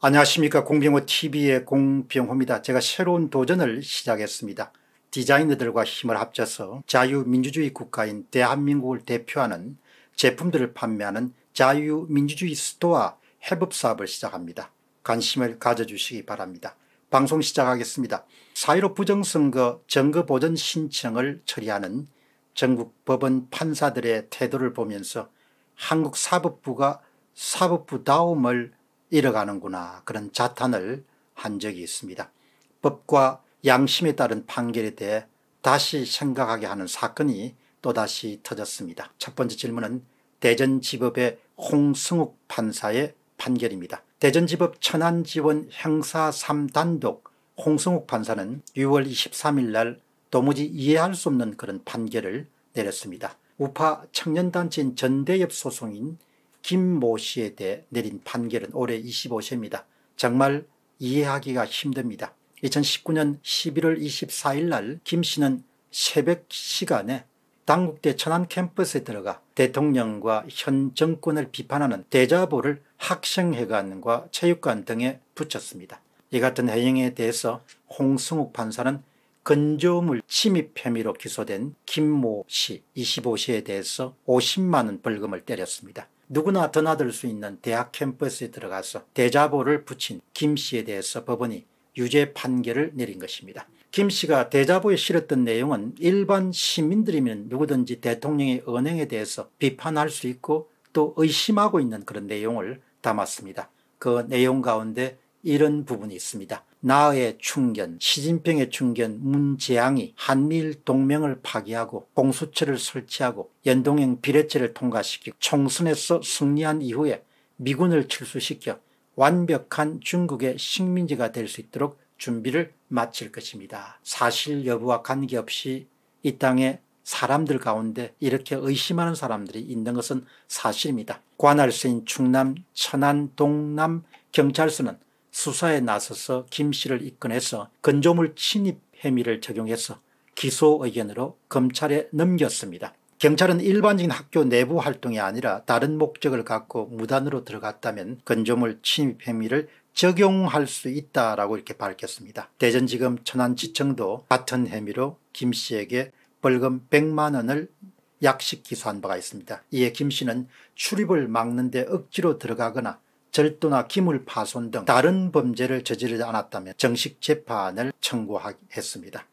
안녕하십니까 공병호 tv의 공병호입니다. 제가 새로운 도전을 시작했습니다. 디자이너들과 힘을 합쳐서 자유민주주의 국가인 대한민국을 대표하는 제품들을 판매하는 자유민주주의 스토어 협업사업을 시작합니다. 관심을 가져주시기 바랍니다. 방송 시작하겠습니다. 사1로 부정선거 정거보전 신청을 처리하는 전국 법원 판사들의 태도를 보면서 한국 사법부가 사법부다움을 잃어가는구나 그런 자탄을 한 적이 있습니다. 법과 양심에 따른 판결에 대해 다시 생각하게 하는 사건이 또다시 터졌습니다. 첫 번째 질문은 대전지법의 홍승욱 판사의 판결입니다. 대전지법 천안지원 형사 3단독 홍승욱 판사는 6월 23일 날 도무지 이해할 수 없는 그런 판결을 내렸습니다. 우파 청년단체인 전대협 소송인 김모 씨에 대해 내린 판결은 올해 25세입니다. 정말 이해하기가 힘듭니다. 2019년 11월 24일 날 김 씨는 새벽 시간에 당국대 천안 캠퍼스에 들어가 대통령과 현 정권을 비판하는 대자보를 학생회관과 체육관 등에 붙였습니다. 이 같은 해행에 대해서 홍승욱 판사는 건조물 침입 혐의로 기소된 김모 씨 25세에 대해서 50만원 벌금을 때렸습니다. 누구나 드나들 수 있는 대학 캠퍼스에 들어가서 대자보를 붙인 김 씨에 대해서 법원이 유죄 판결을 내린 것입니다. 김 씨가 대자보에 실었던 내용은 일반 시민들이면 누구든지 대통령의 언행에 대해서 비판할 수 있고 또 의심하고 있는 그런 내용을 담았습니다. 그 내용 가운데 이런 부분이 있습니다. 나의 충견, 시진핑의 충견 문재앙이 한미일 동맹을 파기하고 공수처를 설치하고 연동형 비례체를 통과시키고 총선에서 승리한 이후에 미군을 철수시켜 완벽한 중국의 식민지가 될 수 있도록 준비를 마칠 것입니다. 사실 여부와 관계없이 이 땅에 사람들 가운데 이렇게 의심하는 사람들이 있는 것은 사실입니다. 관할서인 충남, 천안, 동남 경찰서는 수사에 나서서 김 씨를 입건해서 건조물 침입 혐의를 적용해서 기소 의견으로 검찰에 넘겼습니다. 경찰은 일반적인 학교 내부 활동이 아니라 다른 목적을 갖고 무단으로 들어갔다면 건조물 침입 혐의를 적용할 수 있다라고 이렇게 밝혔습니다. 대전지검 천안지청도 같은 혐의로 김 씨에게 벌금 100만 원을 약식 기소한 바가 있습니다. 이에 김 씨는 출입을 막는 데 억지로 들어가거나 절도나 기물 파손 등 다른 범죄를 저지르지 않았다면 정식 재판을 청구했습니다.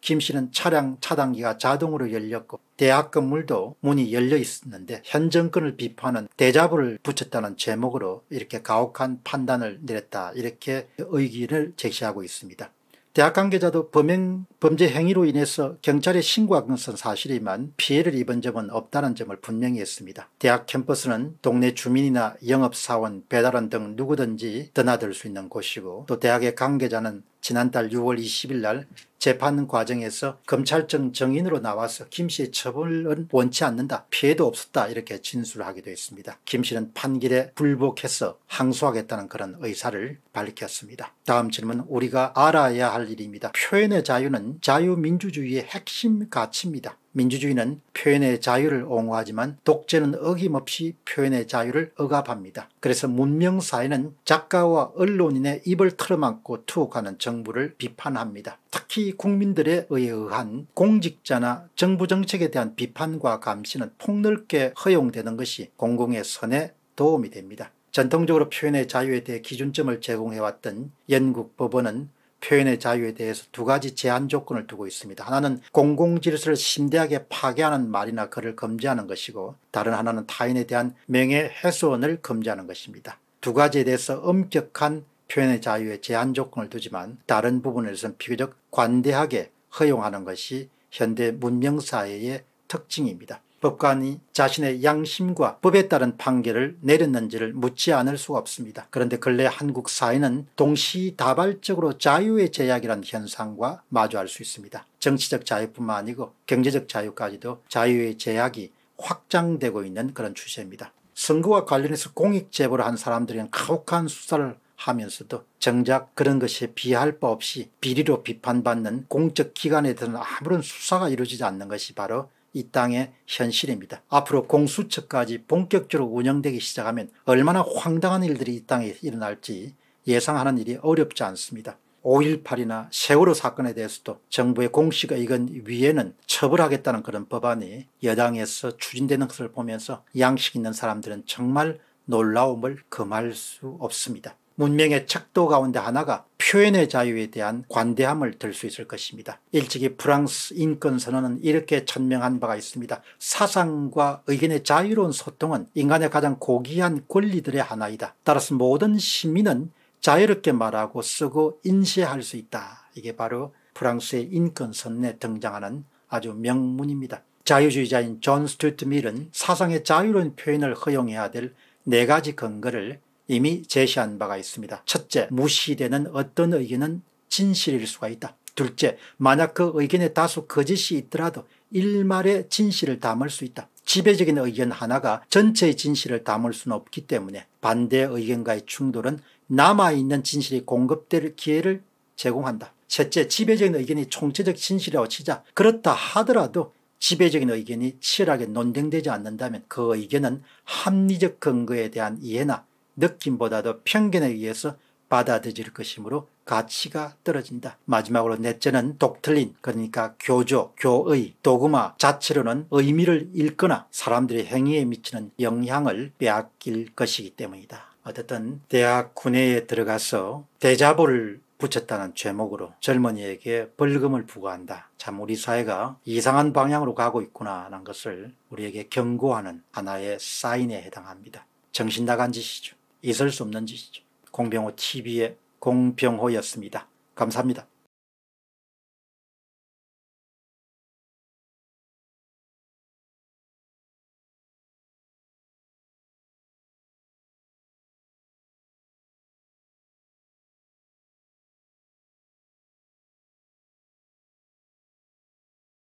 김 씨는 차량 차단기가 자동으로 열렸고 대학 건물도 문이 열려 있었는데 현 정권을 비판하는 대자부를 붙였다는 제목으로 이렇게 가혹한 판단을 내렸다 이렇게 의기를 제시하고 있습니다. 대학 관계자도 범행, 범죄 행위로 인해서 경찰에 신고한 것은 사실이지만 피해를 입은 점은 없다는 점을 분명히 했습니다. 대학 캠퍼스는 동네 주민이나 영업사원, 배달원 등 누구든지 드나들 수 있는 곳이고 또 대학의 관계자는 지난달 6월 20일 날 재판 과정에서 검찰청 정인으로 나와서 김 씨의 처벌은 원치 않는다 피해도 없었다 이렇게 진술을 하기도 했습니다. 김 씨는 판결에 불복해서 항소하겠다는 그런 의사를 밝혔습니다. 다음 질문 우리가 알아야 할 일입니다. 표현의 자유는 자유민주주의의 핵심 가치입니다. 민주주의는 표현의 자유를 옹호하지만 독재는 어김없이 표현의 자유를 억압합니다. 그래서 문명사회는 작가와 언론인의 입을 틀어막고 투옥하는 정부를 비판합니다. 특히 국민들에 의한 공직자나 정부 정책에 대한 비판과 감시는 폭넓게 허용되는 것이 공공의 선에 도움이 됩니다. 전통적으로 표현의 자유에 대해 기준점을 제공해왔던 영국 법원은 표현의 자유에 대해서 두 가지 제한 조건을 두고 있습니다. 하나는 공공질서를 심대하게 파괴하는 말이나 글을 금지하는 것이고 다른 하나는 타인에 대한 명예 훼손을 금지하는 것입니다. 두 가지에 대해서 엄격한 표현의 자유에 제한 조건을 두지만 다른 부분에서는 비교적 관대하게 허용하는 것이 현대 문명사회의 특징입니다. 법관이 자신의 양심과 법에 따른 판결을 내렸는지를 묻지 않을 수 없습니다. 그런데 근래 한국 사회는 동시다발적으로 자유의 제약이란 현상과 마주할 수 있습니다. 정치적 자유뿐만 아니고 경제적 자유까지도 자유의 제약이 확장되고 있는 그런 추세입니다. 선거와 관련해서 공익제보를 한 사람들은 가혹한 수사를 하면서도 정작 그런 것에 비할 바 없이 비리로 비판받는 공적 기관에 대는 아무런 수사가 이루어지지 않는 것이 바로 이 땅의 현실입니다. 앞으로 공수처까지 본격적으로 운영되기 시작하면 얼마나 황당한 일들이 이 땅에 일어날지 예상하는 일이 어렵지 않습니다. 5.18이나 세월호 사건에 대해서도 정부의 공식 의건 위에는 처벌하겠다는 그런 법안이 여당에서 추진되는 것을 보면서 양식 있는 사람들은 정말 놀라움을 금할 수 없습니다. 문명의 척도 가운데 하나가 표현의 자유에 대한 관대함을 들 수 있을 것입니다. 일찍이 프랑스 인권선언은 이렇게 천명한 바가 있습니다. 사상과 의견의 자유로운 소통은 인간의 가장 고귀한 권리들의 하나이다. 따라서 모든 시민은 자유롭게 말하고 쓰고 인쇄할 수 있다. 이게 바로 프랑스의 인권선언에 등장하는 아주 명문입니다. 자유주의자인 존 스튜트 밀은 사상의 자유로운 표현을 허용해야 될 네 가지 근거를 이미 제시한 바가 있습니다. 첫째, 무시되는 어떤 의견은 진실일 수가 있다. 둘째, 만약 그 의견에 다소 거짓이 있더라도 일말의 진실을 담을 수 있다. 지배적인 의견 하나가 전체의 진실을 담을 수는 없기 때문에 반대 의견과의 충돌은 남아있는 진실이 공급될 기회를 제공한다. 셋째, 지배적인 의견이 총체적 진실이라고 치자 그렇다 하더라도 지배적인 의견이 치열하게 논쟁되지 않는다면 그 의견은 합리적 근거에 대한 이해나 느낌보다도 편견에 의해서 받아들일 것이므로 가치가 떨어진다. 마지막으로 넷째는 독틀린 그러니까 교조, 교의, 도그마 자체로는 의미를 잃거나 사람들의 행위에 미치는 영향을 빼앗길 것이기 때문이다. 어쨌든 대학 군회에 들어가서 대자보를 붙였다는 죄목으로 젊은이에게 벌금을 부과한다. 참 우리 사회가 이상한 방향으로 가고 있구나 하는 것을 우리에게 경고하는 하나의 사인에 해당합니다. 정신 나간 짓이죠. 있을 수 없는 짓이죠. 공병호 TV의 공병호였습니다. 감사합니다.